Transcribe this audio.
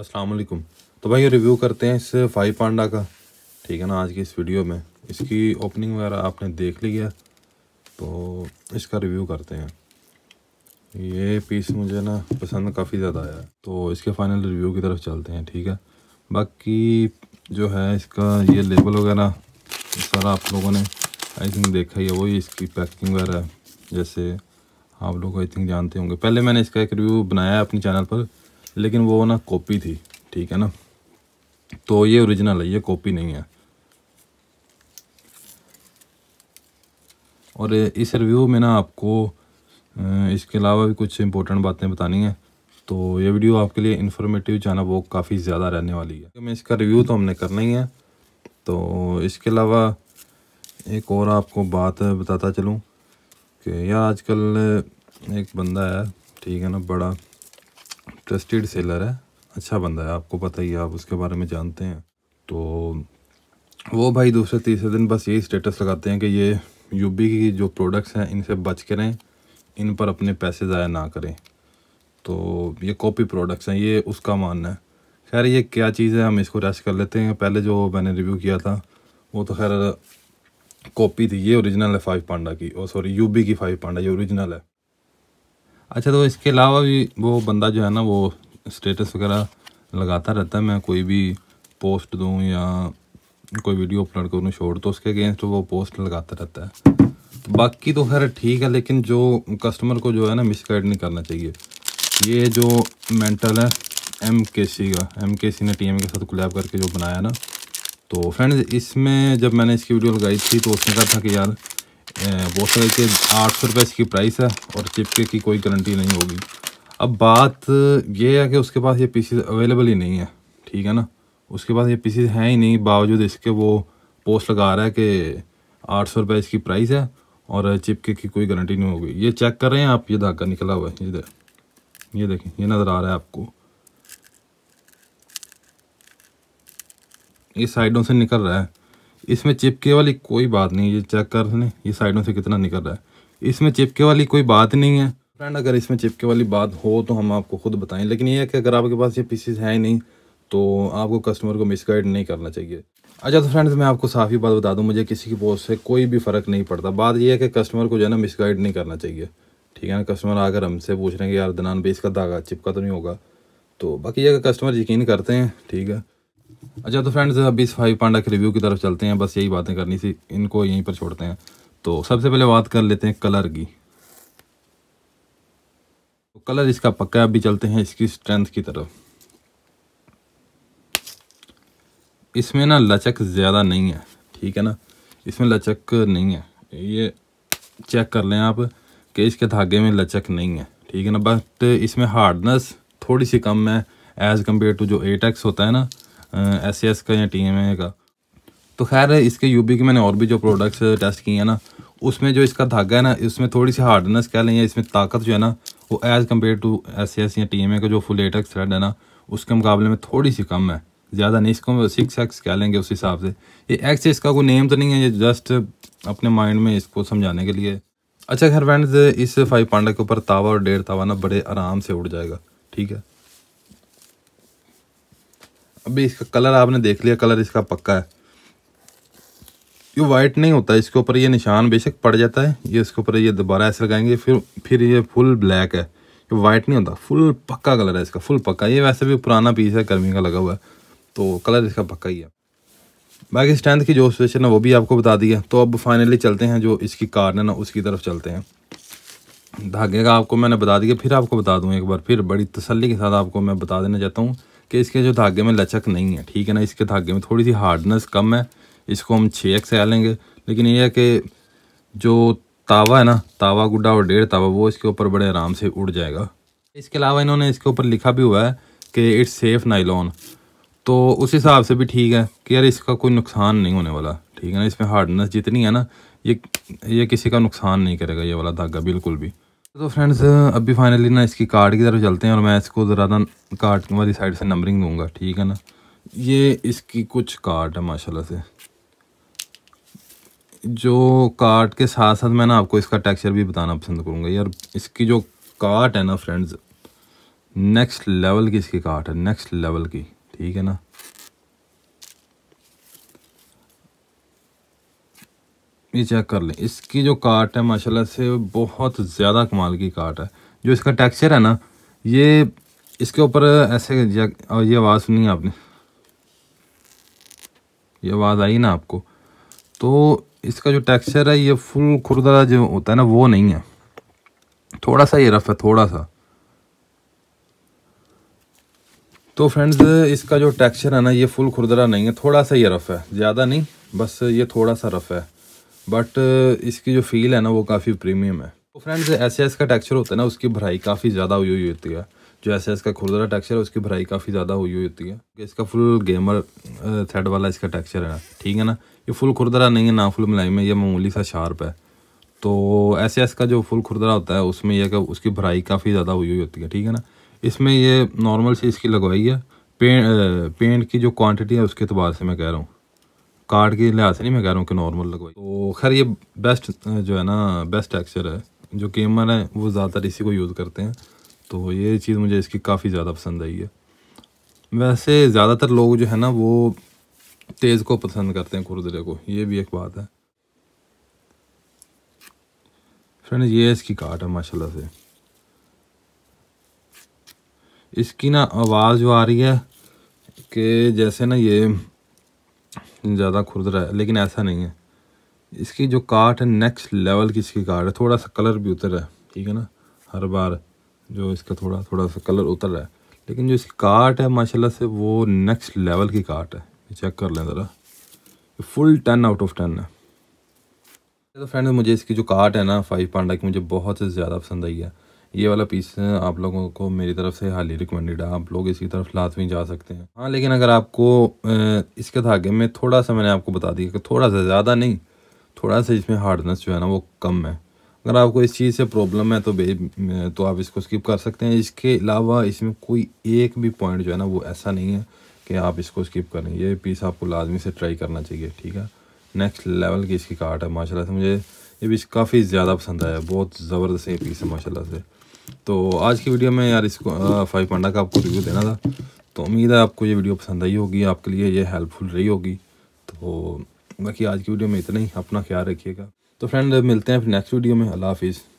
अस्सलाम वालेकुम तो भाई रिव्यू करते हैं इस फाइव पांडा का ठीक है ना आज की इस वीडियो में इसकी ओपनिंग वगैरह आपने देख ली है तो इसका रिव्यू करते हैं ये पीस मुझे ना पसंद काफ़ी ज़्यादा आया तो इसके फाइनल रिव्यू की तरफ चलते हैं ठीक है बाकी जो है इसका ये लेबल वगैरह सारा आप लोगों ने आई थिंक देखा ही है वही इसकी पैकिंग वगैरह जैसे आप लोग आई थिंक जानते होंगे पहले मैंने इसका एक रिव्यू बनाया है अपने चैनल पर लेकिन वो ना कॉपी थी ठीक है ना तो ये ओरिजिनल है ये कॉपी नहीं है और इस रिव्यू में ना आपको इसके अलावा भी कुछ इंपॉर्टेंट बातें बतानी हैं तो ये वीडियो आपके लिए इन्फॉर्मेटिव जाना वो काफ़ी ज़्यादा रहने वाली है तो मैं इसका रिव्यू तो हमने करना ही है तो इसके अलावा एक और आपको बात बताता चलूँ कि यार आजकल एक बंदा है ठीक है ना बड़ा ट्रस्टेड सेलर है अच्छा बंदा है आपको पता ही है आप उसके बारे में जानते हैं तो वो भाई दूसरे तीसरे दिन बस यही स्टेटस लगाते हैं कि ये यूबी की जो प्रोडक्ट्स हैं इनसे बच के रहें इन पर अपने पैसे ज़ाया ना करें तो ये कॉपी प्रोडक्ट्स हैं ये उसका मानना है खैर ये क्या चीज़ है हम इसको रेस्ट कर लेते हैं पहले जो मैंने रिव्यू किया था वो तो खैर कॉपी थी ये ओरिजिनल है फाइव पांडा की और सॉरी यूबी की फाइव पांडा ये ओरिजिनल है अच्छा तो इसके अलावा भी वो बंदा जो है ना वो स्टेटस वगैरह लगाता रहता है मैं कोई भी पोस्ट दूँ या कोई वीडियो अपलोड करूँ शॉर्ट तो उसके अगेंस्ट वो पोस्ट लगाता रहता है बाकी तो खैर ठीक है लेकिन जो कस्टमर को जो है ना मिसगाइड नहीं करना चाहिए ये जो मेंटल है एम के सी का एम के सी ने टी एम के साथ क्लैब करके जो बनाया ना तो फ्रेंड्स इसमें जब मैंने इसकी वीडियो लगाई थी तो उसने कहा था कि यार बोसल के आठ सौ रुपये इसकी प्राइस है और चिपके की कोई गारंटी नहीं होगी अब बात यह है कि उसके पास ये पीसीज अवेलेबल ही नहीं है ठीक है ना उसके पास ये पीसीज हैं ही नहीं बावजूद इसके वो पोस्ट लगा रहा है कि आठ सौ रुपये इसकी प्राइस है और चिपके की कोई गारंटी नहीं होगी ये चेक कर रहे हैं आप ये धागा निकला हुआ है इधर ये देखें ये नज़र आ रहा है आपको ये साइडों से निकल रहा है इसमें चिपके वाली कोई बात नहीं ये चेक कर रहे ये साइडों से कितना निकल रहा है इसमें चिपके वाली कोई बात नहीं है फ्रेंड अगर इसमें चिपके वाली बात हो तो हम आपको खुद बताएं लेकिन ये है कि अगर आपके पास ये पीसीस है ही नहीं तो आपको कस्टमर को मिसगाइड नहीं करना चाहिए अच्छा तो फ्रेंड्स मैं आपको साफ ही बात बता दूं मुझे किसी की पोस्ट से कोई भी फ़र्क नहीं पड़ता बात यह है कि कस्टमर को जो है ना मिसगाइड नहीं करना चाहिए ठीक है ना कस्टमर आकर हमसे पूछ रहे हैं कि यार दनान भाई इसका धागा चिपका तो नहीं होगा तो बाकी ये कस्टमर यकीन करते हैं ठीक है अच्छा तो फ्रेंड्स अब इस फाइव पांडा के रिव्यू की तरफ चलते हैं बस यही बातें करनी थी इनको यहीं पर छोड़ते हैं तो सबसे पहले बात कर लेते हैं कलर की तो कलर इसका पक्का अभी चलते हैं इसकी स्ट्रेंथ की तरफ इसमें ना लचक ज़्यादा नहीं है ठीक है ना इसमें लचक नहीं है ये चेक कर लें आप कि इसके धागे में लचक नहीं है ठीक है ना बट इसमें हार्डनेस थोड़ी सी कम है एज़ कम्पेयर टू जो एटेक्स होता है ना एस सी एस का या टी एम ए का तो खैर इसके यूबी के मैंने और भी जो प्रोडक्ट्स टेस्ट किए हैं ना उसमें जो इसका धागा है ना इसमें थोड़ी सी हार्डनेस कह लें या इसमें ताकत जो है ना वो as compare to S C S या टी एम ए का जो फुल एट एक्स थ्रेड है ना उसके मुकाबले में थोड़ी सी कम है ज़्यादा नहीं इसको सिक्स एक्स कह लेंगे उस हिसाब से ये एक्स इसका कोई नेम तो नहीं है ये जस्ट अपने माइंड में इसको समझाने के लिए अच्छा खैर फ्रेंड्स इस फाइव पांडा के ऊपर तावा और डेढ़ तावा ना बड़े आराम से उड़ जाएगा ठीक है अभी इसका कलर आपने देख लिया कलर इसका पक्का है ये वाइट नहीं होता इसके ऊपर ये निशान बेशक पड़ जाता है ये इसके ऊपर ये दोबारा ऐसे लगाएंगे फिर फिर ये फुल ब्लैक है ये वाइट नहीं होता फुल पक्का कलर है इसका फुल पक्का ये वैसे भी पुराना पीस है गर्मी का लगा हुआ है तो कलर इसका पक्का ही है बाकी स्ट्रेंथ की जो सिचुएशन है वो भी आपको बता दी है तो अब फाइनली चलते हैं जो इसकी कार है ना उसकी तरफ चलते हैं धागे का आपको मैंने बता दिया फिर आपको बता दूँ एक बार फिर बड़ी तसली के साथ आपको मैं बता देना चाहता हूँ कि इसके जो धागे में लचक नहीं है ठीक है ना इसके धागे में थोड़ी सी हार्डनेस कम है इसको हम छः एक्स लेंगे लेकिन ये है कि जो तावा है ना तावा गुड्डा और डेढ़ तावा वो इसके ऊपर बड़े आराम से उड़ जाएगा इसके अलावा इन्होंने इसके ऊपर लिखा भी हुआ है कि इट्स सेफ़ नाइलॉन तो उस हिसाब से भी ठीक है कि यार इसका कोई नुकसान नहीं होने वाला ठीक है ना इसमें हार्डनेस जितनी है ना ये ये किसी का नुकसान नहीं करेगा ये वाला धागा बिल्कुल भी तो फ्रेंड्स अभी फाइनली ना इसकी कार्ड की तरफ चलते हैं और मैं इसको ज़रा ना कार्ड वाली साइड से नंबरिंग दूंगा ठीक है ना ये इसकी कुछ कार्ड है माशाल्लाह से जो कार्ड के साथ साथ मैं ना आपको इसका टेक्सचर भी बताना पसंद करूँगा यार इसकी जो कार्ट है ना फ्रेंड्स नेक्स्ट लेवल की इसकी कार्ट है नेक्स्ट लेवल की ठीक है ना ये चेक कर लें इसकी जो काट है माशाल्लाह से बहुत ज़्यादा कमाल की काट है जो इसका टेक्सचर है ना ये इसके ऊपर ऐसे और ये आवाज़ सुनी आपने ये आवाज़ आई ना आपको तो इसका जो टेक्सचर है ये फुल खुरदरा जो होता है ना वो नहीं है थोड़ा सा ये रफ है थोड़ा सा तो फ्रेंड्स इसका जो टेक्सचर है ना ये फुल खुरदरा नहीं है थोड़ा सा ये रफ है ज़्यादा नहीं बस ये थोड़ा सा रफ है बट uh, इसकी जो फील है ना वो काफ़ी प्रीमियम है तो फ्रेंड्स एस का टेक्सचर होता है ना उसकी भराई काफ़ी ज़्यादा हुई हुई होती है जो एस का खुरदरा टेक्सचर है उसकी भराई काफ़ी ज़्यादा हुई हुई होती है इसका फुल गेमर थ्रेड वाला इसका टेक्सचर है ना ठीक है ना ये फुल खुरदरा नहीं है ना फुल मिलाई में यह मामूली सा शार्प है तो एस का जो फुल खुरदरा होता है उसमें यह उसकी भराई काफ़ी ज़्यादा हुई हुई होती है ठीक है ना इसमें ये नॉर्मल से इसकी लगवाई है पेंट पेंट uh, की जो क्वांटिटी है उसके अतबार से मैं कह रहा हूँ काट के लिहाज से नहीं मैं कह रहा हूँ कि नॉर्मल लगवाई तो खैर ये बेस्ट जो है ना बेस्ट टेक्सचर है जो केमर है वो ज़्यादातर इसी को यूज़ करते हैं तो ये चीज़ मुझे इसकी काफ़ी ज़्यादा पसंद आई है वैसे ज़्यादातर लोग जो है ना वो तेज़ को पसंद करते हैं कुरदरे को ये भी एक बात है फ्रेंड ये इसकी काट है माशाल्लाह से इसकी ना आवाज़ जो आ रही है कि जैसे ना ये ज़्यादा खुद रहा है लेकिन ऐसा नहीं है इसकी जो काट है नेक्स्ट लेवल की इसकी काट है थोड़ा सा कलर भी उतर रहा है ठीक है ना हर बार जो इसका थोड़ा थोड़ा सा कलर उतर रहा है लेकिन जो इसकी काट है माशाल्लाह से वो नेक्स्ट लेवल की काट है चेक कर लें ज़रा full ten out of ten है तो फ्रेंड मुझे इसकी जो काट है ना फाइव पांडा की मुझे बहुत ज़्यादा पसंद आई है ये वाला पीस आप लोगों को मेरी तरफ से हाली रिकमेंडेड है आप लोग इसकी तरफ लाजमी जा सकते हैं हाँ लेकिन अगर आपको इसके धागे में थोड़ा सा मैंने आपको बता दिया कि थोड़ा सा ज़्यादा नहीं थोड़ा सा इसमें हार्डनेस जो है ना वो कम है अगर आपको इस चीज़ से प्रॉब्लम है तो बे तो आप इसको स्किप कर सकते हैं इसके अलावा इसमें कोई एक भी पॉइंट जो है ना वो ऐसा नहीं है कि आप इसको स्किप करें ये पीस आपको लाजमी से ट्राई करना चाहिए ठीक है नेक्स्ट लेवल की इसकी काट है माशाल्लाह से मुझे ये पीस काफ़ी ज़्यादा पसंद आया बहुत ज़बरदस्त ये पीस है माशाल्लाह से तो आज की वीडियो में यार इसको फाइव पांडा का आपको रिव्यू देना था तो उम्मीद है आपको ये वीडियो पसंद आई होगी आपके लिए ये हेल्पफुल रही होगी तो बाकी आज की वीडियो में इतना ही अपना ख्याल रखिएगा तो फ्रेंड मिलते हैं फिर नेक्स्ट वीडियो में अल्लाह हाफिज़